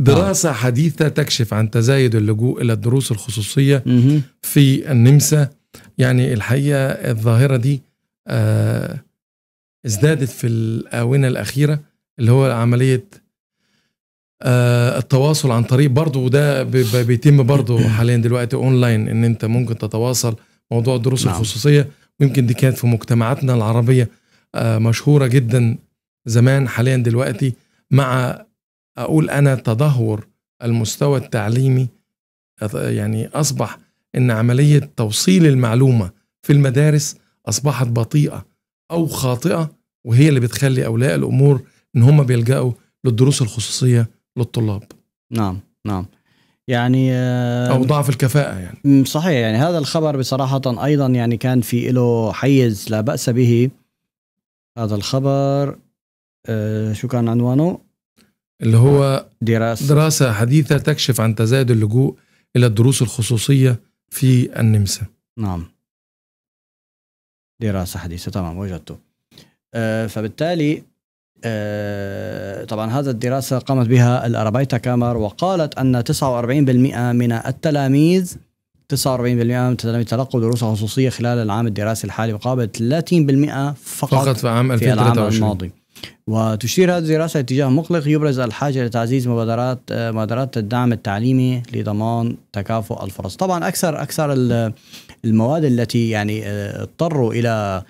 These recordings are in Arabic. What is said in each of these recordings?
دراسة آه. حديثة تكشف عن تزايد اللجوء إلى الدروس الخصوصية مه. في النمسا يعني الحقيقة الظاهرة دي آه ازدادت في الآونة الأخيرة اللي هو عملية آه التواصل عن طريق برضه وده بيتم برضه حاليا دلوقتي اونلاين ان انت ممكن تتواصل موضوع الدروس نعم. الخصوصيه ويمكن دي كانت في مجتمعاتنا العربيه آه مشهوره جدا زمان حاليا دلوقتي مع اقول انا تدهور المستوى التعليمي يعني اصبح ان عمليه توصيل المعلومه في المدارس اصبحت بطيئه او خاطئه وهي اللي بتخلي اولياء الامور ان هم بيلجأوا للدروس الخصوصيه للطلاب. نعم نعم. يعني آه، او ضعف الكفاءه يعني صحيح يعني هذا الخبر بصراحه ايضا يعني كان في له حيز لا باس به هذا الخبر آه، شو كان عنوانه اللي هو دراسة دراسة حديثة تكشف عن تزايد اللجوء إلى الدروس الخصوصية في النمسا نعم دراسة حديثة تمام وجدته آه فبالتالي آه طبعا هذا الدراسة قامت بها الأربيتا كامر وقالت أن 49% من التلاميذ 49% من التلاميذ تلقوا دروس خصوصية خلال العام الدراسي الحالي مقابل 30% فقط, فقط في عام 2023 في العام الماضي وتشير هذه الدراسة اتجاه مقلق يبرز الحاجة لتعزيز مبادرات آه، مبادرات الدعم التعليمي لضمان تكافؤ الفرص طبعا أكثر أكثر المواد التي يعني آه، اضطروا إلى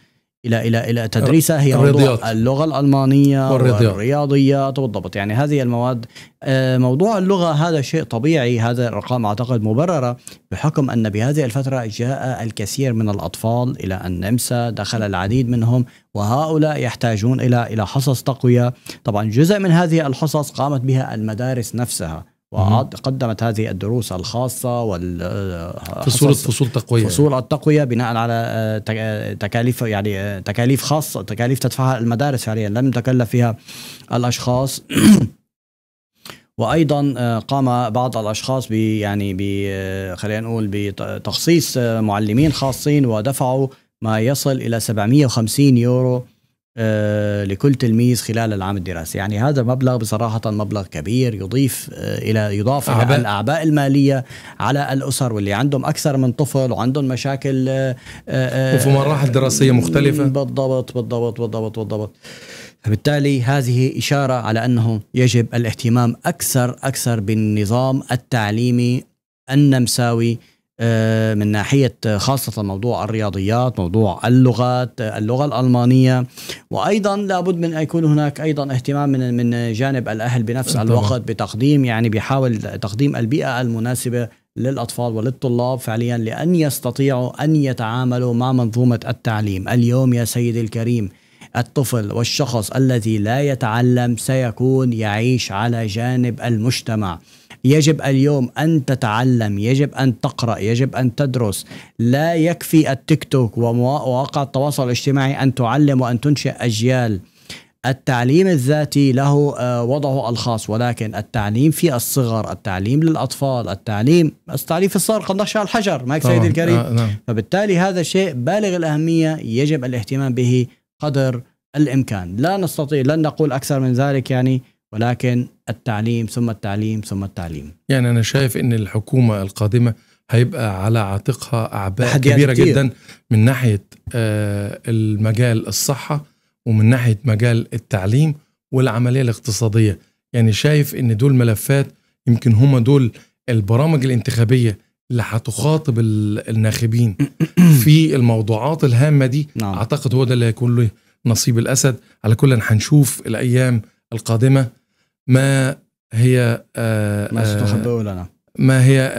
الى الى الى تدريسها هي الرياضيات. اللغه الالمانيه والرياضيات. والرياضيات بالضبط يعني هذه المواد آه، موضوع اللغه هذا شيء طبيعي هذا الارقام اعتقد مبرره بحكم ان بهذه الفتره جاء الكثير من الاطفال الى النمسا دخل العديد منهم وهؤلاء يحتاجون الى الى حصص تقويه طبعا جزء من هذه الحصص قامت بها المدارس نفسها وقدمت هذه الدروس الخاصة وال آه، فصول فصول تقوية فصول التقوية بناء على آه، آه، تكاليف يعني تكاليف خاصة تكاليف تدفعها المدارس فعليا لم تكلف فيها الأشخاص وايضا قام بعض الاشخاص ب يعني ب خلينا نقول بتخصيص معلمين خاصين ودفعوا ما يصل الى 750 يورو آه، لكل تلميذ خلال العام الدراسي يعني هذا مبلغ بصراحة مبلغ كبير يضيف آه، إلى يضاف إلى الأعباء المالية على الأسر واللي عندهم أكثر من طفل وعندهم مشاكل آه، وفي مراحل دراسية مختلفة بالضبط بالضبط بالضبط بالضبط فبالتالي هذه إشارة على أنه يجب الاهتمام أكثر أكثر بالنظام التعليمي النمساوي آه، من ناحية آه، خاصة موضوع الرياضيات موضوع اللغات آه، اللغة الألمانية وأيضا لابد من أن يكون هناك أيضا اهتمام من من جانب الأهل بنفس الوقت بتقديم يعني بيحاول تقديم البيئة المناسبة للأطفال وللطلاب فعليا لأن يستطيعوا أن يتعاملوا مع منظومة التعليم اليوم يا سيدي الكريم الطفل والشخص الذي لا يتعلم سيكون يعيش على جانب المجتمع يجب اليوم أن تتعلم يجب أن تقرأ يجب أن تدرس لا يكفي التيك توك ومواقع التواصل الاجتماعي أن تعلم وأن تنشئ أجيال التعليم الذاتي له آه، وضعه الخاص ولكن التعليم في الصغر التعليم للأطفال التعليم التعليم في الصغر قد نشأ الحجر معك سيدي الكريم آه نعم. فبالتالي هذا شيء بالغ الأهمية يجب الاهتمام به قدر الإمكان لا نستطيع لن نقول أكثر من ذلك يعني ولكن التعليم ثم التعليم ثم التعليم يعني أنا شايف أن الحكومة القادمة هيبقى على عاتقها أعباء يعني كبيرة جدا من ناحية آه، المجال الصحة ومن ناحية مجال التعليم والعملية الاقتصادية يعني شايف أن دول ملفات يمكن هم دول البرامج الانتخابية اللي هتخاطب الناخبين في الموضوعات الهامة دي نعم. أعتقد هو ده اللي هيكون له نصيب الأسد على كل هنشوف الأيام القادمة ما هي آه، ما آه، ستحبه لنا ما هي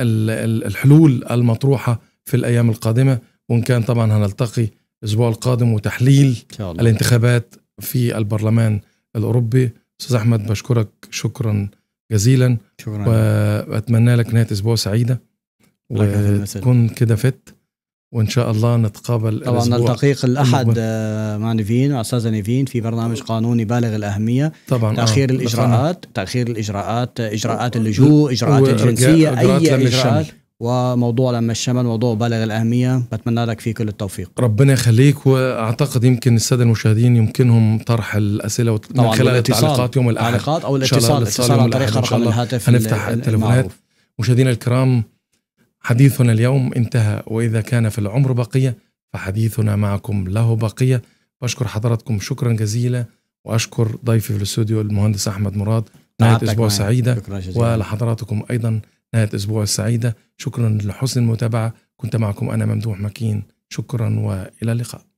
الحلول المطروحة في الأيام القادمة وإن كان طبعا هنلتقي الأسبوع القادم وتحليل الانتخابات في البرلمان الأوروبي أستاذ أحمد بشكرك شكرا جزيلا شكرا وأتمنى لك نهاية أسبوع سعيدة وتكون كده فت وان شاء الله نتقابل طبعا نلتقيك الاحد مع آه، نيفين استاذه نيفين في برنامج قانوني بالغ الاهميه طبعا تاخير آه. الاجراءات تاخير الاجراءات آه، اجراءات اللجوء اجراءات الجنسيه اي اجراءات وموضوع لما الشمل موضوع بالغ الاهميه بتمنى لك فيه كل التوفيق ربنا يخليك واعتقد يمكن الساده المشاهدين يمكنهم طرح الاسئله وت... من خلال التعليقات يوم الاحد التعليقات او الاتصال الاتصال عن طريق رقم الهاتف هنفتح التليفونات مشاهدينا الكرام حديثنا اليوم انتهى وإذا كان في العمر بقية فحديثنا معكم له بقية بشكر حضراتكم شكرا جزيلا وأشكر ضيفي في الاستوديو المهندس أحمد مراد نهاية أسبوع سعيدة ولحضراتكم أيضا نهاية أسبوع سعيدة شكرا لحسن المتابعة كنت معكم أنا ممدوح مكين شكرا وإلى اللقاء